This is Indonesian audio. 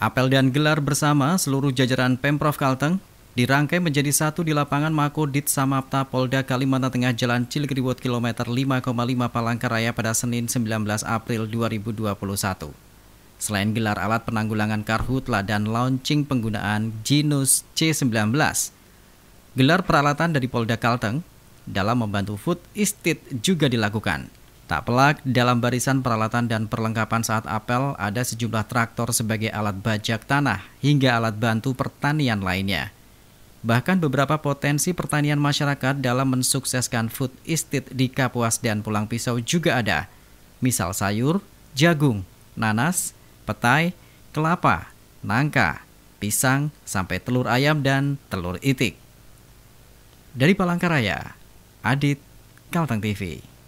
Apel dan gelar bersama seluruh jajaran Pemprov Kalteng dirangkai menjadi satu di lapangan Mako Dit Samapta Polda Kalimantan Tengah Jalan Cilegriwut kilometer 5,5 Palangkaraya pada Senin 19 April 2021. Selain gelar alat penanggulangan karhutla dan launching penggunaan Jinus C19, gelar peralatan dari Polda Kalteng dalam membantu food estate juga dilakukan. Tak pelak, dalam barisan peralatan dan perlengkapan saat apel ada sejumlah traktor sebagai alat bajak tanah hingga alat bantu pertanian lainnya. Bahkan beberapa potensi pertanian masyarakat dalam mensukseskan food estate di Kapuas dan Pulang Pisau juga ada. Misal sayur, jagung, nanas, petai, kelapa, nangka, pisang, sampai telur ayam dan telur itik. Dari Palangkaraya, Adit, Kalteng TV.